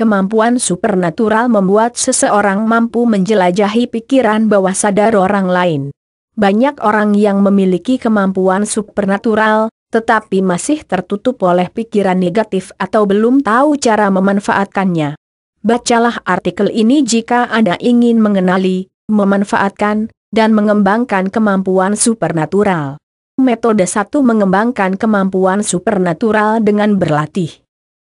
Kemampuan supernatural membuat seseorang mampu menjelajahi pikiran bawah sadar orang lain. Banyak orang yang memiliki kemampuan supernatural, tetapi masih tertutup oleh pikiran negatif atau belum tahu cara memanfaatkannya. Bacalah artikel ini jika Anda ingin mengenali, memanfaatkan, dan mengembangkan kemampuan supernatural. Metode 1 Mengembangkan kemampuan supernatural dengan berlatih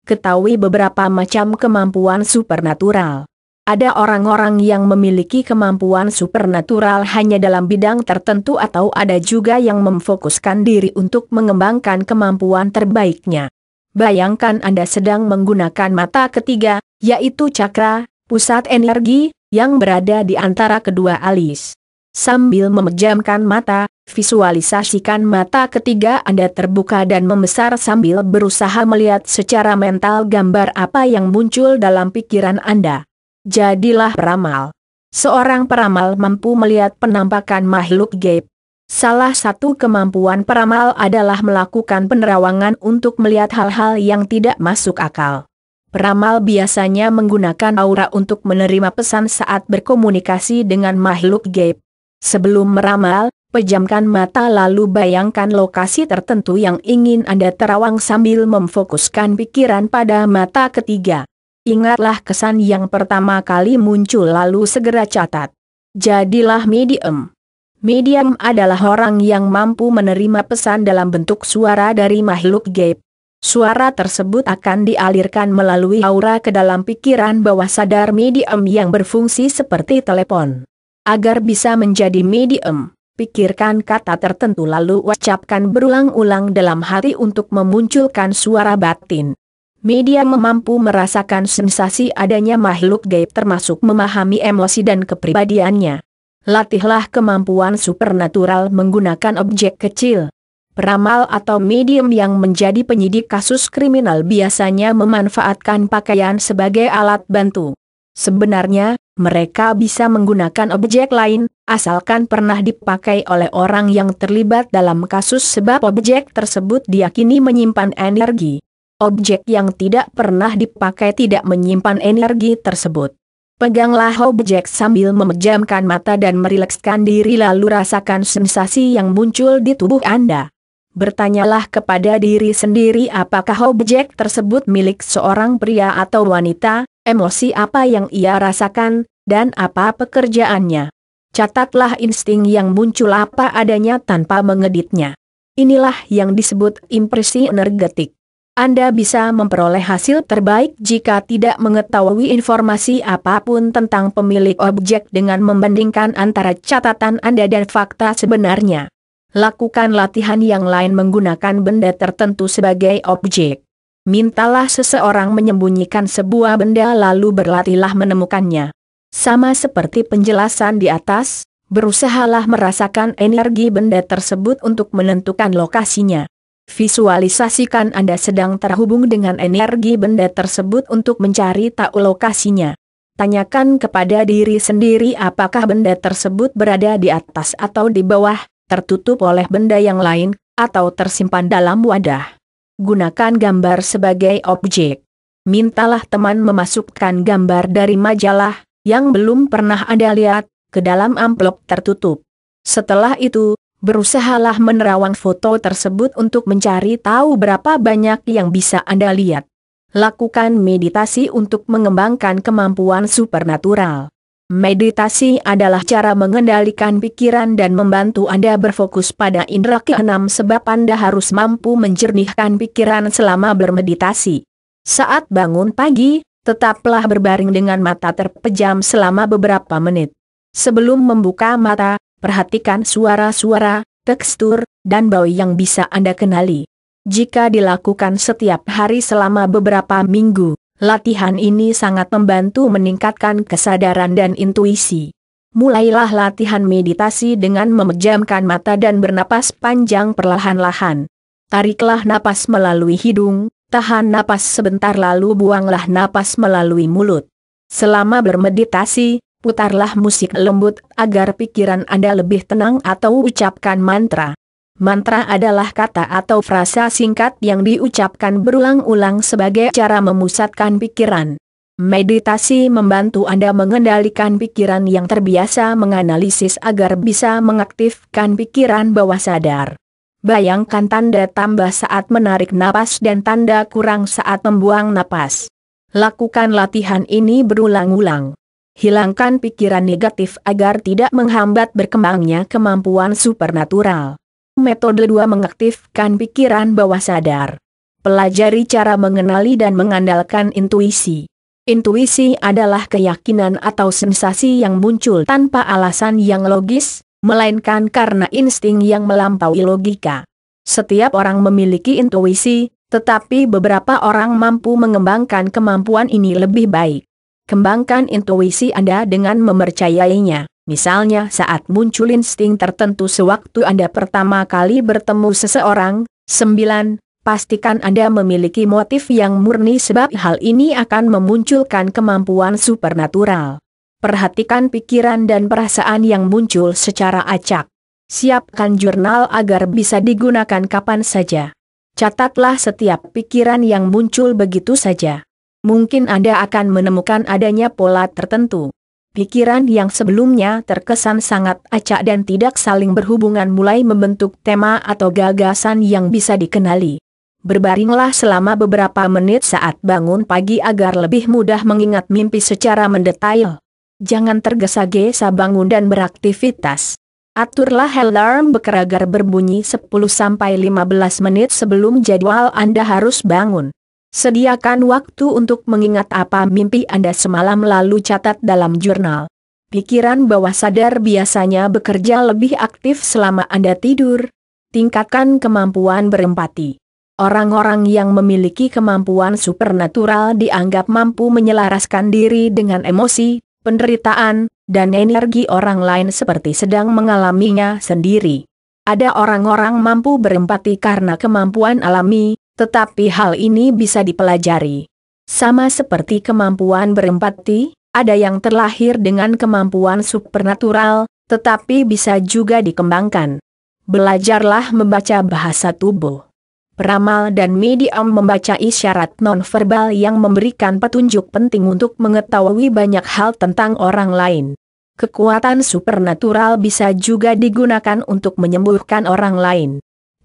ketahui beberapa macam kemampuan supernatural. Ada orang-orang yang memiliki kemampuan supernatural hanya dalam bidang tertentu atau ada juga yang memfokuskan diri untuk mengembangkan kemampuan terbaiknya. Bayangkan Anda sedang menggunakan mata ketiga, yaitu cakra, pusat energi, yang berada di antara kedua alis. Sambil memejamkan mata, Visualisasikan mata ketiga Anda terbuka dan membesar sambil berusaha melihat secara mental gambar apa yang muncul dalam pikiran Anda. Jadilah peramal. Seorang peramal mampu melihat penampakan makhluk gaib. Salah satu kemampuan peramal adalah melakukan penerawangan untuk melihat hal-hal yang tidak masuk akal. Peramal biasanya menggunakan aura untuk menerima pesan saat berkomunikasi dengan makhluk gaib. Sebelum meramal, pejamkan mata lalu bayangkan lokasi tertentu yang ingin Anda terawang sambil memfokuskan pikiran pada mata ketiga. Ingatlah kesan yang pertama kali muncul lalu segera catat. Jadilah medium. Medium adalah orang yang mampu menerima pesan dalam bentuk suara dari makhluk gaib. Suara tersebut akan dialirkan melalui aura ke dalam pikiran bawah sadar medium yang berfungsi seperti telepon agar bisa menjadi medium. Pikirkan kata tertentu lalu ucapkan berulang-ulang dalam hati untuk memunculkan suara batin. Media mampu merasakan sensasi adanya makhluk gaib termasuk memahami emosi dan kepribadiannya. Latihlah kemampuan supernatural menggunakan objek kecil. Peramal atau medium yang menjadi penyidik kasus kriminal biasanya memanfaatkan pakaian sebagai alat bantu. Sebenarnya, mereka bisa menggunakan objek lain, asalkan pernah dipakai oleh orang yang terlibat dalam kasus sebab objek tersebut diyakini menyimpan energi. Objek yang tidak pernah dipakai tidak menyimpan energi tersebut. Peganglah objek sambil memejamkan mata dan merilekskan diri lalu rasakan sensasi yang muncul di tubuh Anda. Bertanyalah kepada diri sendiri apakah objek tersebut milik seorang pria atau wanita, emosi apa yang ia rasakan, dan apa pekerjaannya. Catatlah insting yang muncul apa adanya tanpa mengeditnya. Inilah yang disebut impresi energetik. Anda bisa memperoleh hasil terbaik jika tidak mengetahui informasi apapun tentang pemilik objek dengan membandingkan antara catatan Anda dan fakta sebenarnya. Lakukan latihan yang lain menggunakan benda tertentu sebagai objek mintalah seseorang menyembunyikan sebuah benda lalu berlatihlah menemukannya. Sama seperti penjelasan di atas, berusahalah merasakan energi benda tersebut untuk menentukan lokasinya. Visualisasikan Anda sedang terhubung dengan energi benda tersebut untuk mencari tahu lokasinya. Tanyakan kepada diri sendiri apakah benda tersebut berada di atas atau di bawah, tertutup oleh benda yang lain, atau tersimpan dalam wadah. Gunakan gambar sebagai objek. Mintalah teman memasukkan gambar dari majalah, yang belum pernah Anda lihat, ke dalam amplop tertutup. Setelah itu, berusahalah menerawang foto tersebut untuk mencari tahu berapa banyak yang bisa Anda lihat. Lakukan meditasi untuk mengembangkan kemampuan supernatural. Meditasi adalah cara mengendalikan pikiran dan membantu Anda berfokus pada indera keenam sebab Anda harus mampu menjernihkan pikiran selama bermeditasi. Saat bangun pagi, tetaplah berbaring dengan mata terpejam selama beberapa menit. Sebelum membuka mata, perhatikan suara-suara, tekstur, dan bau yang bisa Anda kenali. Jika dilakukan setiap hari selama beberapa minggu, Latihan ini sangat membantu meningkatkan kesadaran dan intuisi. Mulailah latihan meditasi dengan memejamkan mata dan bernapas panjang perlahan-lahan. Tariklah napas melalui hidung, tahan napas sebentar lalu buanglah napas melalui mulut. Selama bermeditasi, putarlah musik lembut agar pikiran Anda lebih tenang atau ucapkan mantra. Mantra adalah kata atau frasa singkat yang diucapkan berulang-ulang sebagai cara memusatkan pikiran. Meditasi membantu Anda mengendalikan pikiran yang terbiasa menganalisis agar bisa mengaktifkan pikiran bawah sadar. Bayangkan tanda tambah saat menarik napas dan tanda kurang saat membuang napas. Lakukan latihan ini berulang-ulang. Hilangkan pikiran negatif agar tidak menghambat berkembangnya kemampuan supernatural. Metode 2 mengaktifkan pikiran bawah sadar. Pelajari cara mengenali dan mengandalkan intuisi. Intuisi adalah keyakinan atau sensasi yang muncul tanpa alasan yang logis, melainkan karena insting yang melampaui logika. Setiap orang memiliki intuisi, tetapi beberapa orang mampu mengembangkan kemampuan ini lebih baik. Kembangkan intuisi Anda dengan mempercayainya. Misalnya saat muncul insting tertentu sewaktu Anda pertama kali bertemu seseorang, 9. Pastikan Anda memiliki motif yang murni sebab hal ini akan memunculkan kemampuan supernatural. Perhatikan pikiran dan perasaan yang muncul secara acak. Siapkan jurnal agar bisa digunakan kapan saja. Catatlah setiap pikiran yang muncul begitu saja. Mungkin Anda akan menemukan adanya pola tertentu pikiran yang sebelumnya terkesan sangat acak dan tidak saling berhubungan mulai membentuk tema atau gagasan yang bisa dikenali. Berbaringlah selama beberapa menit saat bangun pagi agar lebih mudah mengingat mimpi secara mendetail. Jangan tergesa-gesa bangun dan beraktivitas. Aturlah alarm bekeragar berbunyi 10-15 menit sebelum jadwal Anda harus bangun. Sediakan waktu untuk mengingat apa mimpi Anda semalam lalu catat dalam jurnal. Pikiran bawah sadar biasanya bekerja lebih aktif selama Anda tidur. Tingkatkan kemampuan berempati. Orang-orang yang memiliki kemampuan supernatural dianggap mampu menyelaraskan diri dengan emosi, penderitaan, dan energi orang lain seperti sedang mengalaminya sendiri. Ada orang-orang mampu berempati karena kemampuan alami, tetapi hal ini bisa dipelajari. Sama seperti kemampuan berempati, ada yang terlahir dengan kemampuan supernatural, tetapi bisa juga dikembangkan. Belajarlah membaca bahasa tubuh. Peramal dan medium membaca isyarat nonverbal yang memberikan petunjuk penting untuk mengetahui banyak hal tentang orang lain. Kekuatan supernatural bisa juga digunakan untuk menyembuhkan orang lain.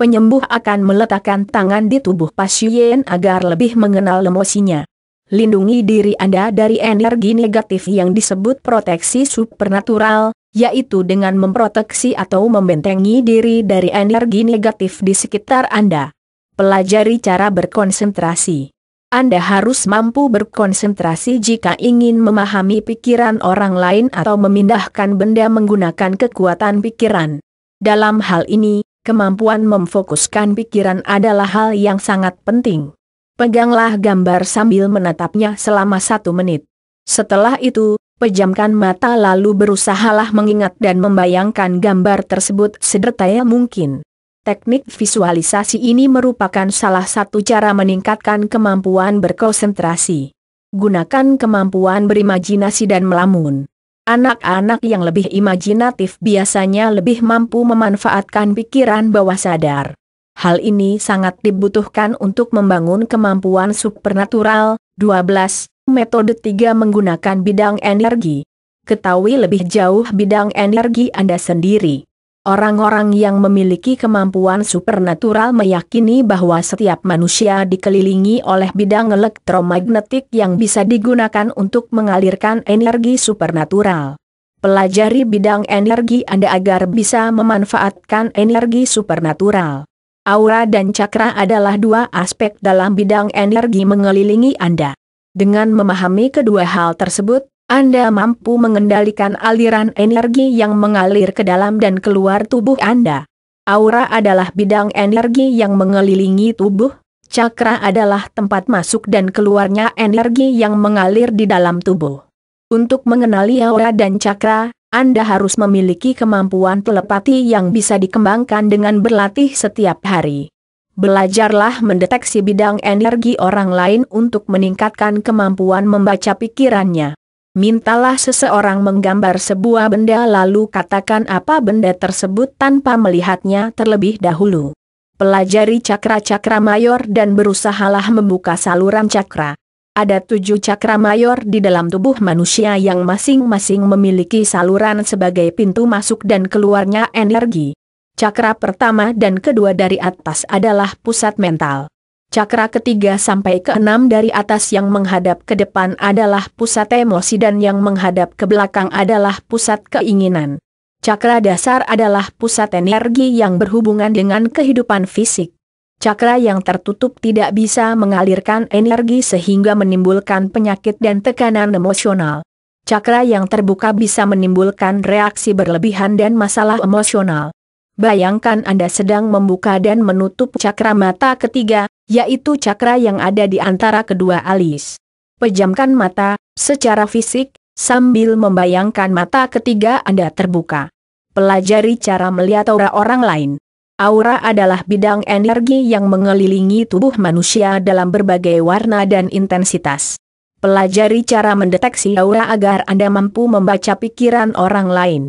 Penyembuh akan meletakkan tangan di tubuh pasien agar lebih mengenal emosinya. Lindungi diri Anda dari energi negatif yang disebut proteksi supernatural, yaitu dengan memproteksi atau membentengi diri dari energi negatif di sekitar Anda. Pelajari cara berkonsentrasi. Anda harus mampu berkonsentrasi jika ingin memahami pikiran orang lain atau memindahkan benda menggunakan kekuatan pikiran. Dalam hal ini, kemampuan memfokuskan pikiran adalah hal yang sangat penting. Peganglah gambar sambil menatapnya selama satu menit. Setelah itu, pejamkan mata lalu berusahalah mengingat dan membayangkan gambar tersebut sedetail mungkin. Teknik visualisasi ini merupakan salah satu cara meningkatkan kemampuan berkonsentrasi. Gunakan kemampuan berimajinasi dan melamun. Anak-anak yang lebih imajinatif biasanya lebih mampu memanfaatkan pikiran bawah sadar. Hal ini sangat dibutuhkan untuk membangun kemampuan supernatural. 12. Metode 3 menggunakan bidang energi. Ketahui lebih jauh bidang energi Anda sendiri. Orang-orang yang memiliki kemampuan supernatural meyakini bahwa setiap manusia dikelilingi oleh bidang elektromagnetik yang bisa digunakan untuk mengalirkan energi supernatural. Pelajari bidang energi Anda agar bisa memanfaatkan energi supernatural. Aura dan cakra adalah dua aspek dalam bidang energi mengelilingi Anda. Dengan memahami kedua hal tersebut, anda mampu mengendalikan aliran energi yang mengalir ke dalam dan keluar tubuh Anda. Aura adalah bidang energi yang mengelilingi tubuh, cakra adalah tempat masuk dan keluarnya energi yang mengalir di dalam tubuh. Untuk mengenali aura dan cakra, Anda harus memiliki kemampuan telepati yang bisa dikembangkan dengan berlatih setiap hari. Belajarlah mendeteksi bidang energi orang lain untuk meningkatkan kemampuan membaca pikirannya. Mintalah seseorang menggambar sebuah benda lalu katakan apa benda tersebut tanpa melihatnya terlebih dahulu. Pelajari cakra-cakra mayor dan berusahalah membuka saluran cakra. Ada tujuh cakra mayor di dalam tubuh manusia yang masing-masing memiliki saluran sebagai pintu masuk dan keluarnya energi. Cakra pertama dan kedua dari atas adalah pusat mental. Cakra ketiga sampai keenam dari atas yang menghadap ke depan adalah pusat emosi dan yang menghadap ke belakang adalah pusat keinginan. Cakra dasar adalah pusat energi yang berhubungan dengan kehidupan fisik. Cakra yang tertutup tidak bisa mengalirkan energi sehingga menimbulkan penyakit dan tekanan emosional. Cakra yang terbuka bisa menimbulkan reaksi berlebihan dan masalah emosional. Bayangkan Anda sedang membuka dan menutup cakra mata ketiga, yaitu cakra yang ada di antara kedua alis. Pejamkan mata, secara fisik, sambil membayangkan mata ketiga Anda terbuka. Pelajari cara melihat aura orang lain. Aura adalah bidang energi yang mengelilingi tubuh manusia dalam berbagai warna dan intensitas. Pelajari cara mendeteksi aura agar Anda mampu membaca pikiran orang lain.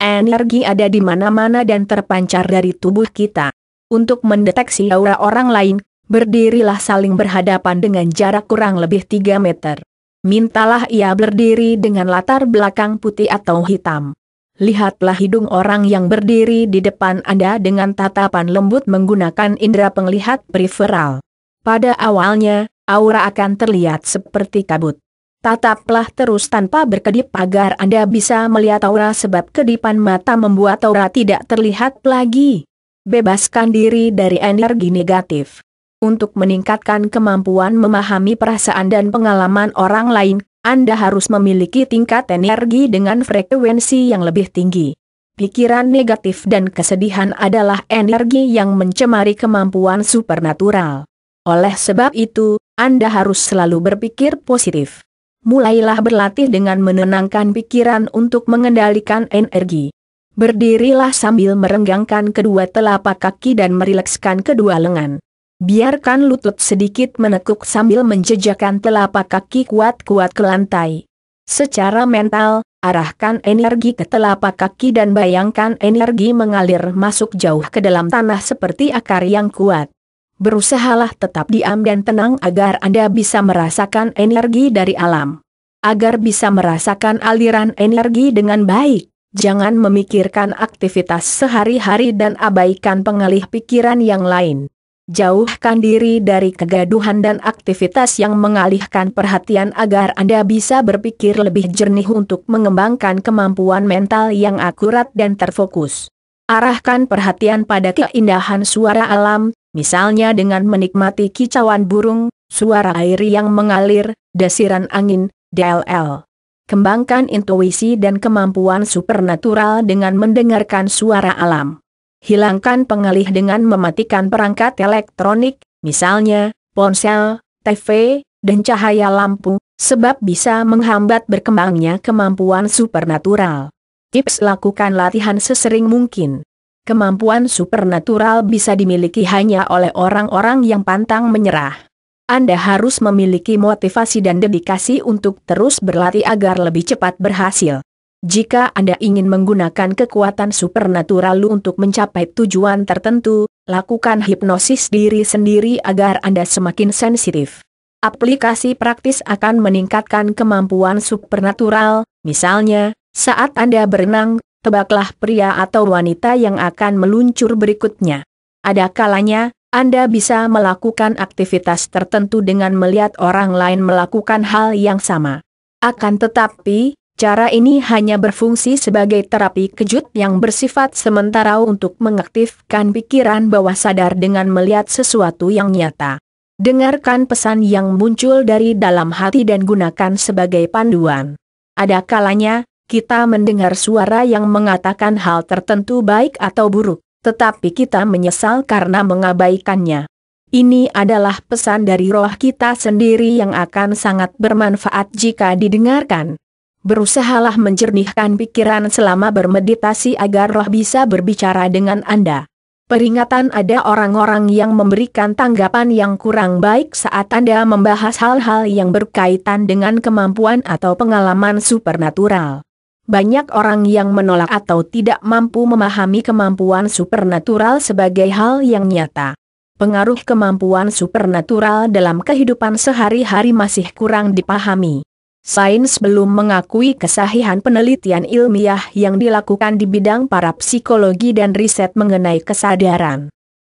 Energi ada di mana-mana dan terpancar dari tubuh kita. Untuk mendeteksi aura orang lain, berdirilah saling berhadapan dengan jarak kurang lebih 3 meter. Mintalah ia berdiri dengan latar belakang putih atau hitam. Lihatlah hidung orang yang berdiri di depan Anda dengan tatapan lembut menggunakan indera penglihat peripheral. Pada awalnya, aura akan terlihat seperti kabut. Tataplah terus tanpa berkedip agar Anda bisa melihat aura sebab kedipan mata membuat aura tidak terlihat lagi. Bebaskan diri dari energi negatif. Untuk meningkatkan kemampuan memahami perasaan dan pengalaman orang lain, Anda harus memiliki tingkat energi dengan frekuensi yang lebih tinggi. Pikiran negatif dan kesedihan adalah energi yang mencemari kemampuan supernatural. Oleh sebab itu, Anda harus selalu berpikir positif. Mulailah berlatih dengan menenangkan pikiran untuk mengendalikan energi. Berdirilah sambil merenggangkan kedua telapak kaki dan merilekskan kedua lengan. Biarkan lutut sedikit menekuk sambil menjejakkan telapak kaki kuat-kuat ke lantai. Secara mental, arahkan energi ke telapak kaki dan bayangkan energi mengalir masuk jauh ke dalam tanah seperti akar yang kuat. Berusahalah tetap diam dan tenang agar Anda bisa merasakan energi dari alam. Agar bisa merasakan aliran energi dengan baik, jangan memikirkan aktivitas sehari-hari dan abaikan pengalih pikiran yang lain jauhkan diri dari kegaduhan dan aktivitas yang mengalihkan perhatian agar Anda bisa berpikir lebih jernih untuk mengembangkan kemampuan mental yang akurat dan terfokus. Arahkan perhatian pada keindahan suara alam, misalnya dengan menikmati kicauan burung, suara air yang mengalir, desiran angin, DLL. Kembangkan intuisi dan kemampuan supernatural dengan mendengarkan suara alam. Hilangkan pengalih dengan mematikan perangkat elektronik, misalnya, ponsel, TV, dan cahaya lampu, sebab bisa menghambat berkembangnya kemampuan supernatural. Tips lakukan latihan sesering mungkin. Kemampuan supernatural bisa dimiliki hanya oleh orang-orang yang pantang menyerah. Anda harus memiliki motivasi dan dedikasi untuk terus berlatih agar lebih cepat berhasil. Jika Anda ingin menggunakan kekuatan supernatural untuk mencapai tujuan tertentu, lakukan hipnosis diri sendiri agar Anda semakin sensitif. Aplikasi praktis akan meningkatkan kemampuan supernatural, misalnya, saat Anda berenang, tebaklah pria atau wanita yang akan meluncur berikutnya. Ada kalanya, anda bisa melakukan aktivitas tertentu dengan melihat orang lain melakukan hal yang sama. Akan tetapi, Cara ini hanya berfungsi sebagai terapi kejut yang bersifat sementara untuk mengaktifkan pikiran bawah sadar dengan melihat sesuatu yang nyata. Dengarkan pesan yang muncul dari dalam hati dan gunakan sebagai panduan. Ada kalanya, kita mendengar suara yang mengatakan hal tertentu baik atau buruk, tetapi kita menyesal karena mengabaikannya. Ini adalah pesan dari roh kita sendiri yang akan sangat bermanfaat jika didengarkan berusahalah menjernihkan pikiran selama bermeditasi agar roh bisa berbicara dengan Anda. Peringatan ada orang-orang yang memberikan tanggapan yang kurang baik saat Anda membahas hal-hal yang berkaitan dengan kemampuan atau pengalaman supernatural. Banyak orang yang menolak atau tidak mampu memahami kemampuan supernatural sebagai hal yang nyata. Pengaruh kemampuan supernatural dalam kehidupan sehari-hari masih kurang dipahami. Sains belum mengakui kesahihan penelitian ilmiah yang dilakukan di bidang parapsikologi dan riset mengenai kesadaran.